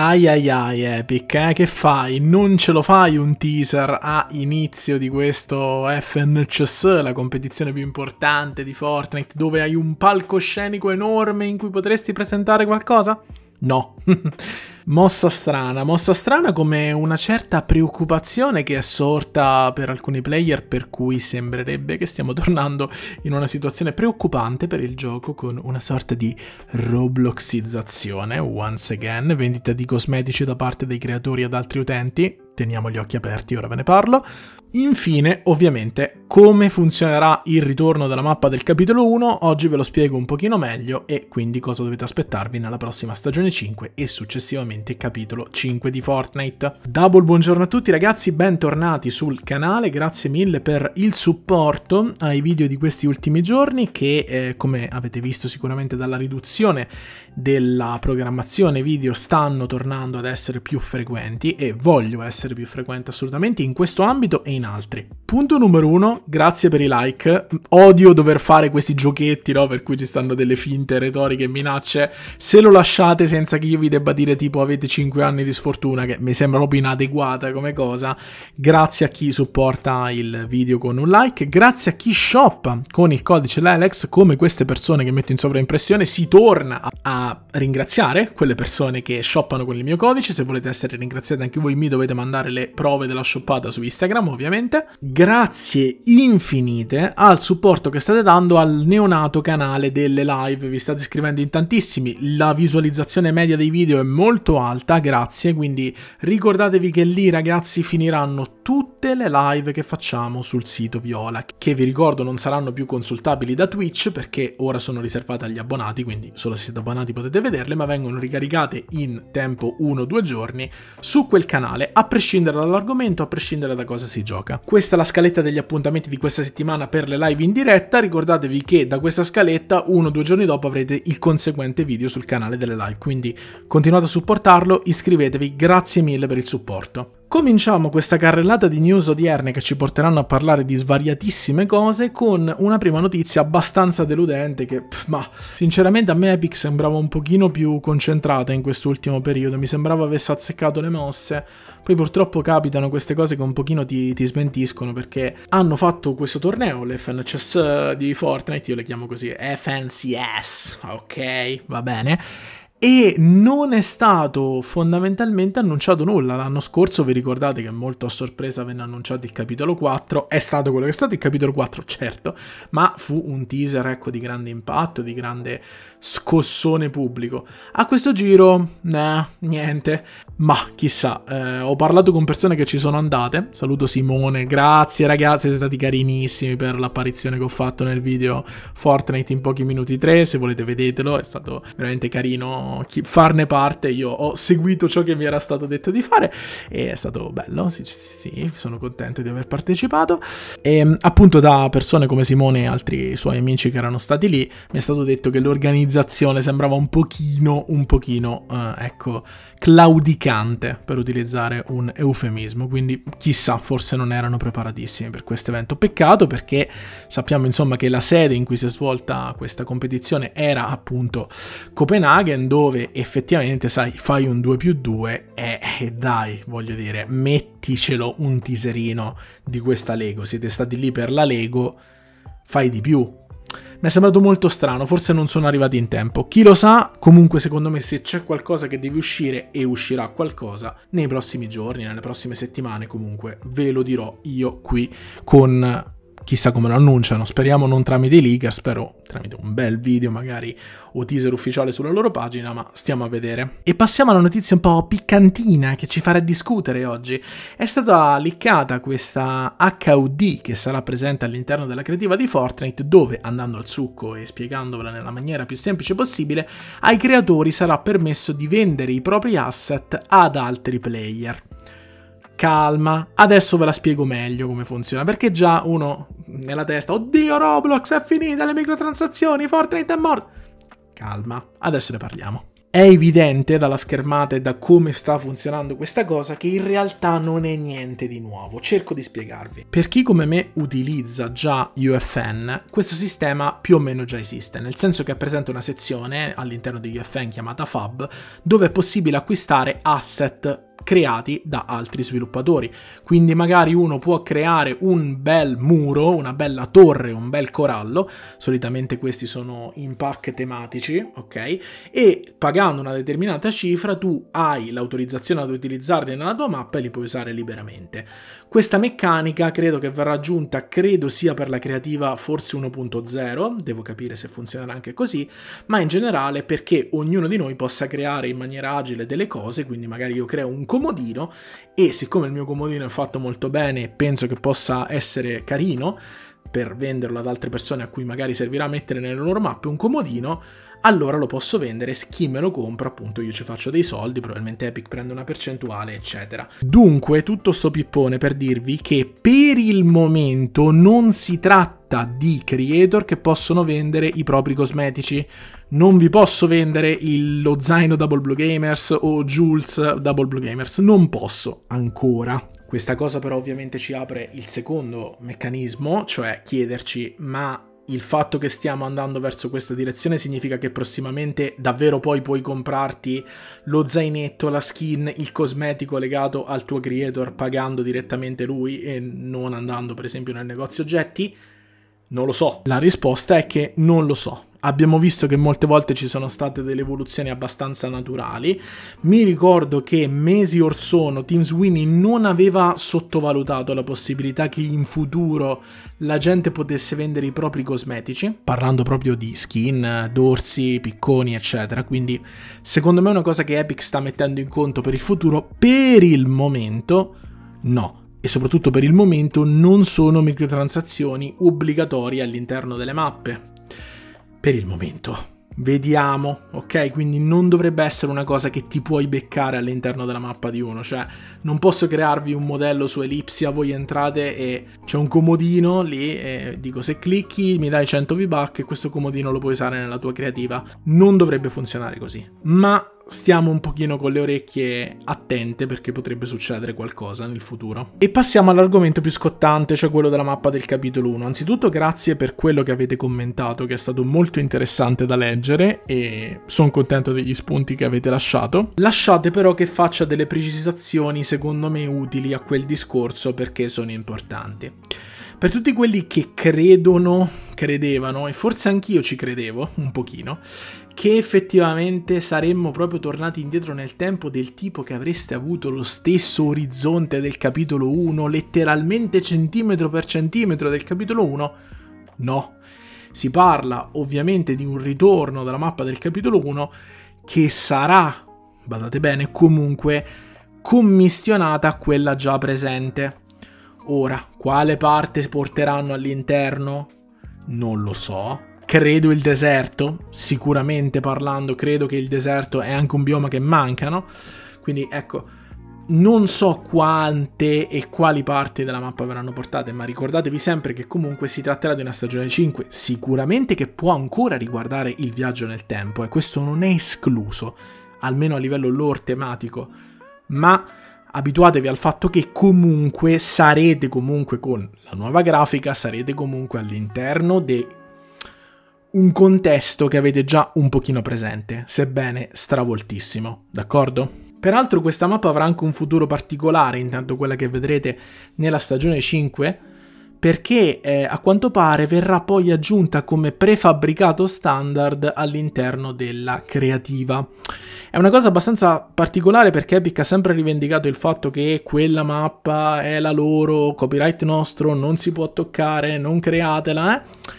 Ai ai ai Epic, eh? che fai? Non ce lo fai un teaser a inizio di questo FNCS, la competizione più importante di Fortnite, dove hai un palcoscenico enorme in cui potresti presentare qualcosa? No. Mossa strana, mossa strana come una certa preoccupazione che è sorta per alcuni player per cui sembrerebbe che stiamo tornando in una situazione preoccupante per il gioco con una sorta di Robloxizzazione, once again, vendita di cosmetici da parte dei creatori ad altri utenti, teniamo gli occhi aperti, ora ve ne parlo. Infine, ovviamente, come funzionerà il ritorno della mappa del capitolo 1, oggi ve lo spiego un pochino meglio e quindi cosa dovete aspettarvi nella prossima stagione 5 e successivamente capitolo 5 di Fortnite. Double buongiorno a tutti ragazzi, bentornati sul canale, grazie mille per il supporto ai video di questi ultimi giorni che eh, come avete visto sicuramente dalla riduzione della programmazione video stanno tornando ad essere più frequenti e voglio essere essere più frequente assolutamente in questo ambito e in altri. Punto numero uno, grazie per i like. Odio dover fare questi giochetti, no? Per cui ci stanno delle finte retoriche e minacce. Se lo lasciate senza che io vi debba dire tipo avete 5 anni di sfortuna, che mi sembra proprio inadeguata come cosa, grazie a chi supporta il video con un like, grazie a chi shoppa con il codice LELEX, come queste persone che metto in sovraimpressione, si torna a, ringraziare quelle persone che shoppano con il mio codice. Se volete essere ringraziati anche voi mi dovete mandare guardare le prove della shoppata su Instagram, ovviamente. Grazie infinite al supporto che state dando al neonato canale delle live. Vi state iscrivendo in tantissimi, la visualizzazione media dei video è molto alta, grazie. Quindi ricordatevi che lì, ragazzi, finiranno tutte le live che facciamo sul sito Viola, che vi ricordo non saranno più consultabili da Twitch perché ora sono riservate agli abbonati, quindi solo se siete abbonati potete vederle, ma vengono ricaricate in tempo 1-2 giorni su quel canale, a prescindere prescindere dall'argomento, a prescindere da cosa si gioca. Questa è la scaletta degli appuntamenti di questa settimana per le live in diretta, ricordatevi che da questa scaletta uno o due giorni dopo avrete il conseguente video sul canale delle live, quindi continuate a supportarlo, iscrivetevi, grazie mille per il supporto. Cominciamo questa carrellata di news odierne che ci porteranno a parlare di svariatissime cose con una prima notizia abbastanza deludente che, pff, ma sinceramente a me Epic sembrava un pochino più concentrata in quest'ultimo periodo, mi sembrava avesse azzeccato le mosse, poi purtroppo capitano queste cose che un pochino ti, ti smentiscono perché hanno fatto questo torneo, l'FNCS di Fortnite, io le chiamo così, FNCS, ok, va bene, e non è stato fondamentalmente annunciato nulla. L'anno scorso vi ricordate che molto a sorpresa venne annunciato il capitolo 4, è stato quello che è stato il capitolo 4 certo, ma fu un teaser ecco, di grande impatto, di grande scossone pubblico. A questo giro, nah, niente, ma chissà, eh, ho parlato con persone che ci sono andate, saluto Simone, grazie ragazzi, siete stati carinissimi per l'apparizione che ho fatto nel video Fortnite in pochi minuti 3, se volete vedetelo, è stato veramente carino chi farne parte, io ho seguito ciò che mi era stato detto di fare e è stato bello, sì, sì, sì sono contento di aver partecipato. E ehm, appunto da persone come Simone e altri suoi amici che erano stati lì, mi è stato detto che l'organizzazione sembrava un pochino, un pochino, eh, ecco, claudicante, per utilizzare un eufemismo, quindi chissà, forse non erano preparatissimi per questo evento. Peccato perché sappiamo insomma che la sede in cui si è svolta questa competizione era appunto Copenaghen, dove dove effettivamente, sai, fai un 2 più 2 e, e dai, voglio dire, metticelo un teaserino di questa Lego. Siete stati lì per la Lego, fai di più, mi è sembrato molto strano, forse non sono arrivati in tempo. Chi lo sa, comunque secondo me se c'è qualcosa che deve uscire e uscirà qualcosa nei prossimi giorni, nelle prossime settimane comunque, ve lo dirò io qui con chissà come lo annunciano, speriamo non tramite leakers, spero tramite un bel video magari o teaser ufficiale sulla loro pagina, ma stiamo a vedere. E passiamo alla notizia un po' piccantina che ci farà discutere oggi. È stata liccata questa HUD che sarà presente all'interno della creativa di Fortnite, dove andando al succo e spiegandovela nella maniera più semplice possibile, ai creatori sarà permesso di vendere i propri asset ad altri player calma, adesso ve la spiego meglio come funziona, perché già uno nella testa, oddio Roblox è finita le microtransazioni, Fortnite è morto. Calma, adesso ne parliamo. È evidente dalla schermata e da come sta funzionando questa cosa che in realtà non è niente di nuovo. Cerco di spiegarvi. Per chi come me utilizza già UFN, questo sistema più o meno già esiste, nel senso che è presente una sezione all'interno di UFN chiamata Fab dove è possibile acquistare asset creati da altri sviluppatori. Quindi magari uno può creare un bel muro, una bella torre, un bel corallo, solitamente questi sono in pack tematici, ok? E pagando una determinata cifra tu hai l'autorizzazione ad utilizzarli nella tua mappa e li puoi usare liberamente. Questa meccanica credo che verrà aggiunta, credo sia per la creativa forse 1.0, devo capire se funzionerà anche così, ma in generale perché ognuno di noi possa creare in maniera agile delle cose, quindi magari io creo un comodino e siccome il mio comodino è fatto molto bene e penso che possa essere carino per venderlo ad altre persone a cui magari servirà mettere nelle loro mappe un comodino, allora lo posso vendere, chi me lo compra, appunto io ci faccio dei soldi, probabilmente Epic prende una percentuale, eccetera. Dunque, tutto sto pippone per dirvi che per il momento non si tratta di creator che possono vendere i propri cosmetici. Non vi posso vendere il, lo zaino Double Blue Gamers o Jules Double Blue Gamers, non posso ancora. Questa cosa però ovviamente ci apre il secondo meccanismo, cioè chiederci ma il fatto che stiamo andando verso questa direzione significa che prossimamente davvero poi puoi comprarti lo zainetto, la skin, il cosmetico legato al tuo creator pagando direttamente lui e non andando per esempio nel negozio oggetti? Non lo so. La risposta è che non lo so abbiamo visto che molte volte ci sono state delle evoluzioni abbastanza naturali. Mi ricordo che mesi or sono Team Sweeney non aveva sottovalutato la possibilità che in futuro la gente potesse vendere i propri cosmetici, parlando proprio di skin, dorsi, picconi, eccetera. Quindi, secondo me, è una cosa che Epic sta mettendo in conto per il futuro. Per il momento, no e soprattutto per il momento non sono microtransazioni obbligatorie all'interno delle mappe. Per il momento. Vediamo, ok? Quindi non dovrebbe essere una cosa che ti puoi beccare all'interno della mappa di uno, cioè non posso crearvi un modello su Ellipsia, voi entrate e c'è un comodino lì e dico se clicchi mi dai 100 V-Buck e questo comodino lo puoi usare nella tua creativa. Non dovrebbe funzionare così, ma stiamo un pochino con le orecchie attente perché potrebbe succedere qualcosa nel futuro. E passiamo all'argomento più scottante, cioè quello della mappa del capitolo 1. Anzitutto grazie per quello che avete commentato, che è stato molto interessante da leggere e sono contento degli spunti che avete lasciato. Lasciate però che faccia delle precisazioni secondo me utili a quel discorso perché sono importanti. Per tutti quelli che credono, credevano, e forse anch'io ci credevo un pochino, che effettivamente saremmo proprio tornati indietro nel tempo del tipo che avreste avuto lo stesso orizzonte del capitolo 1, letteralmente centimetro per centimetro del capitolo 1? No. Si parla ovviamente di un ritorno dalla mappa del capitolo 1 che sarà, badate bene, comunque commissionata a quella già presente. Ora, quale parte porteranno all'interno? Non lo so. Credo il deserto, sicuramente parlando, credo che il deserto è anche un bioma che mancano. Quindi ecco, non so quante e quali parti della mappa verranno portate, ma ricordatevi sempre che comunque si tratterà di una stagione 5, sicuramente che può ancora riguardare il viaggio nel tempo, e questo non è escluso, almeno a livello lore tematico, ma abituatevi al fatto che comunque sarete comunque con la nuova grafica, sarete comunque all'interno di un contesto che avete già un pochino presente, sebbene stravoltissimo, d'accordo? Peraltro questa mappa avrà anche un futuro particolare, intanto quella che vedrete nella stagione 5, perché eh, a quanto pare verrà poi aggiunta come prefabbricato standard all'interno della creativa. È una cosa abbastanza particolare perché Epic ha sempre rivendicato il fatto che quella mappa è la loro, copyright nostro, non si può toccare, non createla, eh?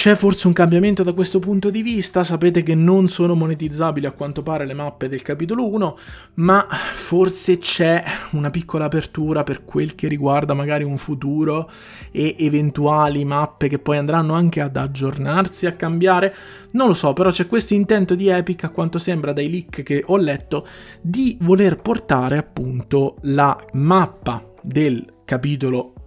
C'è forse un cambiamento da questo punto di vista, sapete che non sono monetizzabili a quanto pare le mappe del capitolo 1, ma forse c'è una piccola apertura per quel che riguarda magari un futuro e eventuali mappe che poi andranno anche ad aggiornarsi, a cambiare, non lo so, però c'è questo intento di Epic, a quanto sembra dai leak che ho letto, di voler portare appunto la mappa del capitolo 1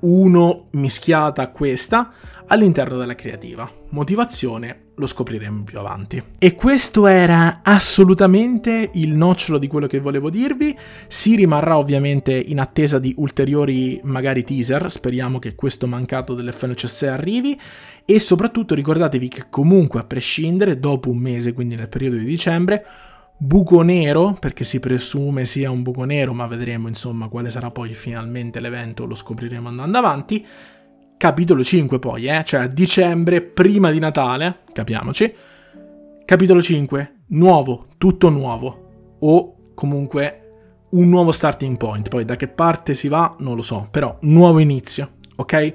1 mischiata a questa all'interno della creativa. Motivazione lo scopriremo più avanti. E questo era assolutamente il nocciolo di quello che volevo dirvi. Si rimarrà ovviamente in attesa di ulteriori magari teaser, speriamo che questo mancato dell'FNCS arrivi e soprattutto ricordatevi che comunque a prescindere dopo un mese, quindi nel periodo di dicembre, buco nero, perché si presume sia un buco nero, ma vedremo insomma quale sarà poi finalmente l'evento, lo scopriremo andando avanti. Capitolo 5 poi, eh? cioè a dicembre, prima di Natale, capiamoci. Capitolo 5, nuovo, tutto nuovo, o comunque un nuovo starting point, poi da che parte si va non lo so, però nuovo inizio, ok?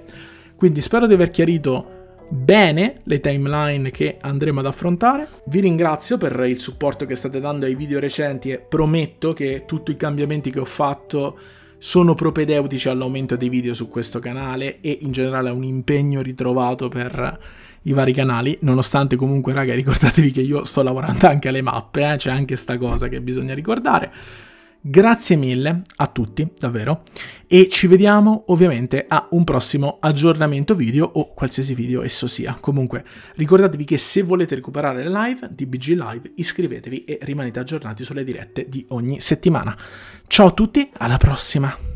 Quindi spero di aver chiarito bene le timeline che andremo ad affrontare. Vi ringrazio per il supporto che state dando ai video recenti e prometto che tutti i cambiamenti che ho fatto sono propedeutici all'aumento dei video su questo canale e in generale a un impegno ritrovato per i vari canali, nonostante comunque raga ricordatevi che io sto lavorando anche alle mappe, eh? c'è anche sta cosa che bisogna ricordare. Grazie mille a tutti, davvero, e ci vediamo ovviamente a un prossimo aggiornamento video o qualsiasi video esso sia. Comunque, ricordatevi che se volete recuperare le live di BG Live, iscrivetevi e rimanete aggiornati sulle dirette di ogni settimana. Ciao a tutti, alla prossima!